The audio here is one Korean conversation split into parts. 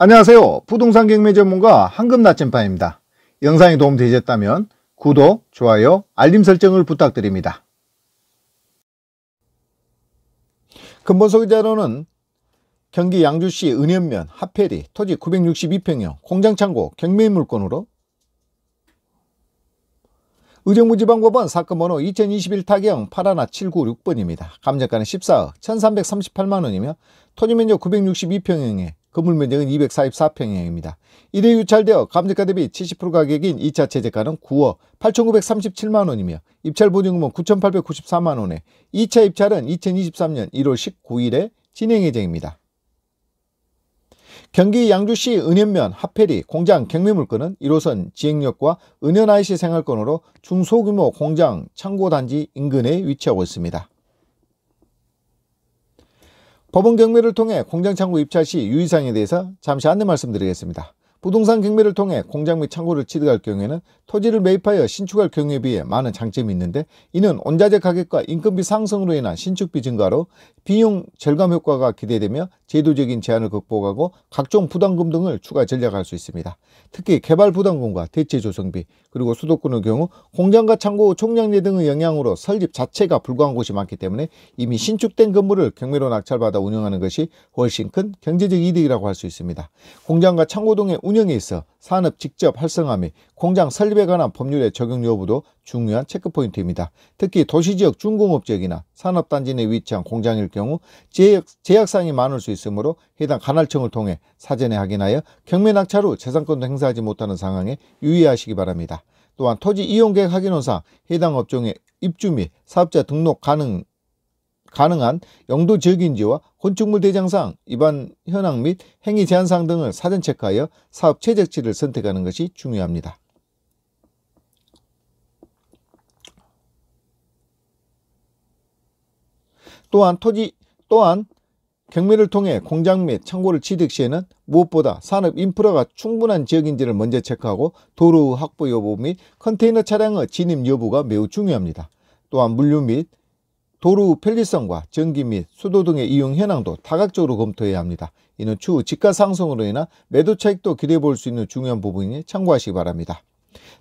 안녕하세요. 부동산 경매 전문가 황금 나침반입니다. 영상이 도움되셨다면 구독, 좋아요, 알림 설정을 부탁드립니다. 근본 소개 자료는 경기 양주시 은현면 하페리 토지 962평형 공장창고 경매 물건으로 의정부지방법원 사건 번호 2021 타경 8하7 6번입니다 감정가는 14억 1338만원이며 토지면적 962평형에 건물 면적은 244평형입니다. 이래 유찰되어 감정가 대비 70% 가격인 2차 최저가는 9억 8,937만원이며 입찰 보증금은 9,894만원에 2차 입찰은 2023년 1월 19일에 진행 예정입니다. 경기 양주시 은현면 하페리 공장 경매물건은 1호선 지행역과 은현 IC 생활권으로 중소규모 공장 창고단지 인근에 위치하고 있습니다. 법원 경매를 통해 공장 창구 입찰 시 유의사항에 대해서 잠시 안내 말씀드리겠습니다. 부동산 경매를 통해 공장 및 창고를 취득할 경우에는 토지를 매입하여 신축할 경우에 비해 많은 장점이 있는데 이는 원자재 가격과 인건비 상승으로 인한 신축비 증가로 비용 절감 효과가 기대되며 제도적인 제한을 극복하고 각종 부담금 등을 추가 전략할 수 있습니다. 특히 개발 부담금과 대체 조성비 그리고 수도권의 경우 공장과 창고 총량리 등의 영향으로 설립 자체가 불가한 곳이 많기 때문에 이미 신축된 건물을 경매로 낙찰받아 운영하는 것이 훨씬 큰 경제적 이득이라고 할 수 있습니다. 공장과 창고 등의 운영에 있어 산업 직접 활성화 및 공장 설립에 관한 법률의 적용 여부도 중요한 체크포인트입니다. 특히 도시지역 중공업 지역이나 산업단지 내 위치한 공장일 경우 제약, 제약사이 많을 수 있으므로 해당 관할청을 통해 사전에 확인하여 경매낙찰 후 재산권도 행사하지 못하는 상황에 유의하시기 바랍니다. 또한 토지 이용계획 확인원상 해당 업종의 입주 및 사업자 등록 가능 가능한 영도 지역인지와 건축물 대장상, 입안 현황 및 행위 제한상 등을 사전 체크하여 사업 최적지를 선택하는 것이 중요합니다. 또한 토지 또한 경매를 통해 공장 및 창고를 취득 시에는 무엇보다 산업 인프라가 충분한 지역인지를 먼저 체크하고 도로 확보 여부 및 컨테이너 차량의 진입 여부가 매우 중요합니다. 또한 물류 및 도로 편리성과 전기 및 수도 등의 이용 현황도 다각적으로 검토해야 합니다. 이는 추후 집가 상승으로 인한 매도 차익도 기대해 볼 수 있는 중요한 부분이니 참고하시기 바랍니다.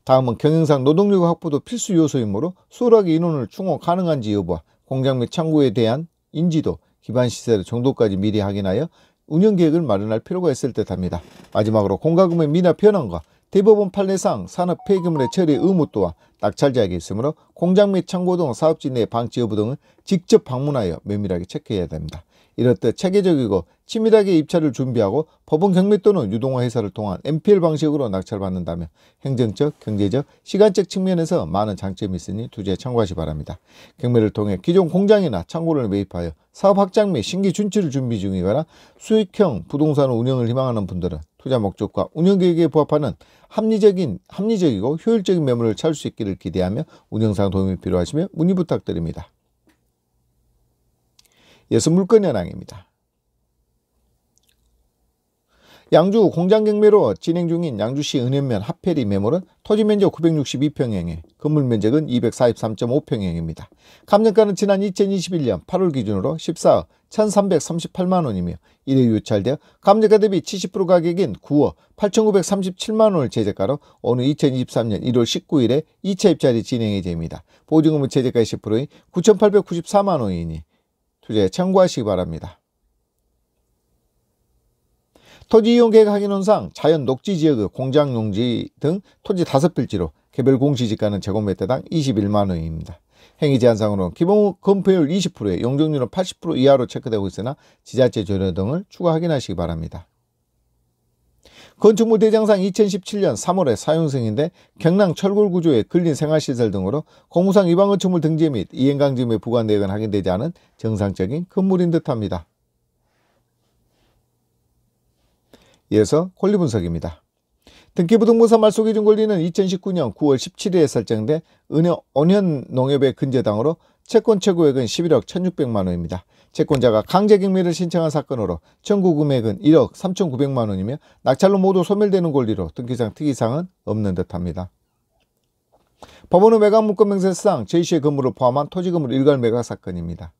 다음은 경영상 노동력 확보도 필수 요소이므로 수월하게 인원을 충원 가능한지 여부와 공장 및 창구에 대한 인지도, 기반시설 정도까지 미리 확인하여 운영계획을 마련할 필요가 있을 듯합니다. 마지막으로 공과금의 미납 현황과 대법원 판례상 산업 폐기물의 처리 의무 또한 낙찰자에게 있으므로 공장 및 창고 등 사업지 내 방치 여부 등은 직접 방문하여 면밀하게 체크해야 됩니다. 이렇듯 체계적이고 치밀하게 입찰을 준비하고 법원 경매 또는 유동화 회사를 통한 MPL 방식으로 낙찰받는다면 행정적, 경제적, 시간적 측면에서 많은 장점이 있으니 두자에 참고하시 바랍니다. 경매를 통해 기존 공장이나 창고를 매입하여 사업 확장 및 신규 준치를 준비 중이거나 수익형 부동산 운영을 희망하는 분들은 투자 목적과 운영계획에 부합하는 합리적인, 합리적이고 효율적인 매물을 찾을 수 있기를 기대하며 운영상 도움이 필요하시면 문의 부탁드립니다. 예수 물건 현황입니다. 양주 공장 경매로 진행 중인 양주시 은현면 하페리 매물은 토지 면적 962평형에 건물 면적은 243.5평형입니다. 감정가는 지난 2021년 8월 기준으로 14억 1,338만원이며 이래 유찰되어 감정가 대비 70% 가격인 9억 8,937만원을 제재가로 오는 2023년 1월 19일에 2차 입찰이 진행이 됩니다. 보증금은 제재가의 10%인 9,894만원이니 투자에 참고하시기 바랍니다. 토지 이용계획 확인원상 자연 녹지 지역의 공장 용지 등 토지 다섯 필지로 개별 공시지가는 제곱미터당 21만 원입니다. 행위 제한상으로 기본 건폐율 20%에 용적률은 80% 이하로 체크되고 있으나 지자체 조례 등을 추가 확인하시기 바랍니다. 건축물 대장상 2017년 3월에 사용승인데 경랑 철골 구조에걸린 생활시설 등으로 공무상 위반 건축물 등재 및 이행강지 및 부관 내역은 확인되지 않은 정상적인 건물인 듯합니다. 이어서 권리분석입니다. 등기부등본사 말소기 준권리는 2019년 9월 17일에 설정된 은여, 언현 농협의 근저당으로 채권 최고액은 11억 1,600만 원입니다. 채권자가 강제경매를 신청한 사건으로 청구 금액은 1억 3,900만 원이며 낙찰로 모두 소멸되는 권리로 등기상 특이사항은 없는 듯합니다. 법원은 매각문건 명세상 제시의 건물을 포함한 토지건물 일괄 매각 사건입니다.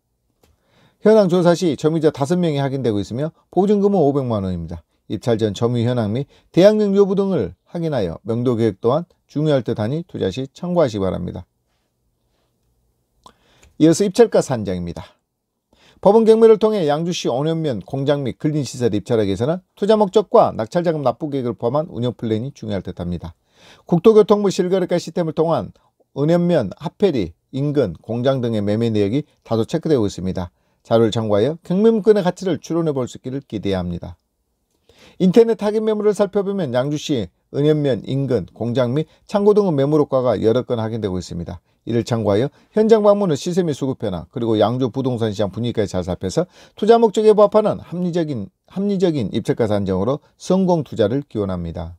현황 조사 시 점유자 5명이 확인되고 있으며 보증금은 500만 원입니다. 입찰 전 점유 현황 및 대항력 여부 등을 확인하여 명도 계획 또한 중요할 듯 하니 투자 시 참고하시기 바랍니다. 이어서 입찰가 산정입니다. 법원 경매를 통해 양주시 언현면 공장 및 근린시설 입찰하기 위해서는 투자 목적과 낙찰자금 납부 계획을 포함한 운영 플랜이 중요할 듯합니다. 국토교통부 실거래가 시스템을 통한 은현면, 하페리, 인근, 공장 등의 매매 내역이 다소 체크되고 있습니다. 자료를 참고하여 경매문건의 가치를 추론해 볼 수 있기를 기대합니다. 인터넷 타겟 매물을 살펴보면 양주시 은현면 인근 공장 및 창고 등의 매물 효과가 여러 건 확인되고 있습니다. 이를 참고하여 현장 방문은 시세 및 수급 변화 그리고 양주 부동산 시장 분위기까지 잘 살펴서 투자 목적에 부합하는 합리적인 합리적인 입찰가 산정으로 성공 투자를 기원합니다.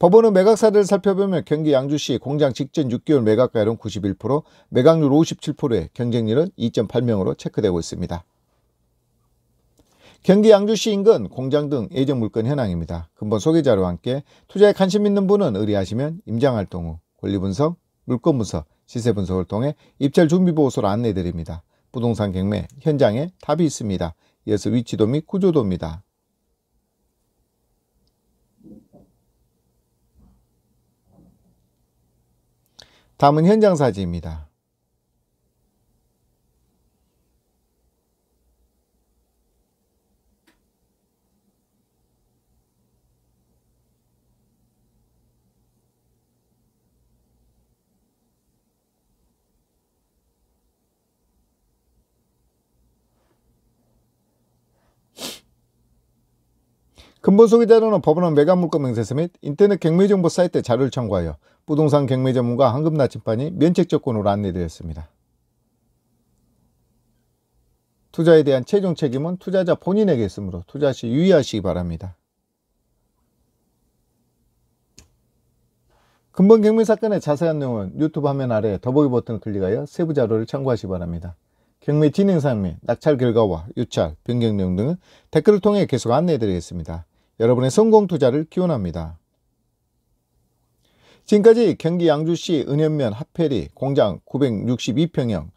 법원의 매각 사례를 살펴보면 경기 양주시 공장 직전 6개월 매각가율은 91%, 매각률 57%의 경쟁률은 2.8명으로 체크되고 있습니다. 경기 양주시 인근 공장 등 예정 물건 현황입니다. 근본 소개자료와 함께 투자에 관심 있는 분은 의뢰하시면 임장활동 후 권리분석, 물건분석, 시세분석을 통해 입찰 준비보고서를 안내드립니다. 부동산 경매 현장에 답이 있습니다. 이어서 위치도 및 구조도입니다. 다음은 현장 사진입니다. 근본 소비자료는 법원은 매각물권 명세서 및 인터넷 경매정보 사이트 자료를 참고하여 부동산 경매 전문가 황금나침반이 면책조건으로 안내되었습니다. 투자에 대한 최종 책임은 투자자 본인에게 있으므로 투자 시 유의하시기 바랍니다. 근본 경매 사건의 자세한 내용은 유튜브 화면 아래 더보기 버튼을 클릭하여 세부 자료를 참고하시기 바랍니다. 경매 진행 상항및 낙찰 결과와 유찰, 변경 내용 등은 댓글을 통해 계속 안내해 드리겠습니다. 여러분의 성공 투자를 기원합니다. 지금까지 경기 양주시 은현면 하페리 공장 962평형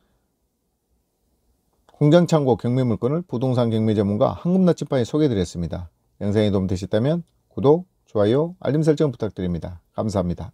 공장 창고 경매 물건을 부동산 경매 전문가 한금나치파이 소개드렸습니다. 해 영상이 도움되셨다면 구독, 좋아요, 알림 설정 부탁드립니다. 감사합니다.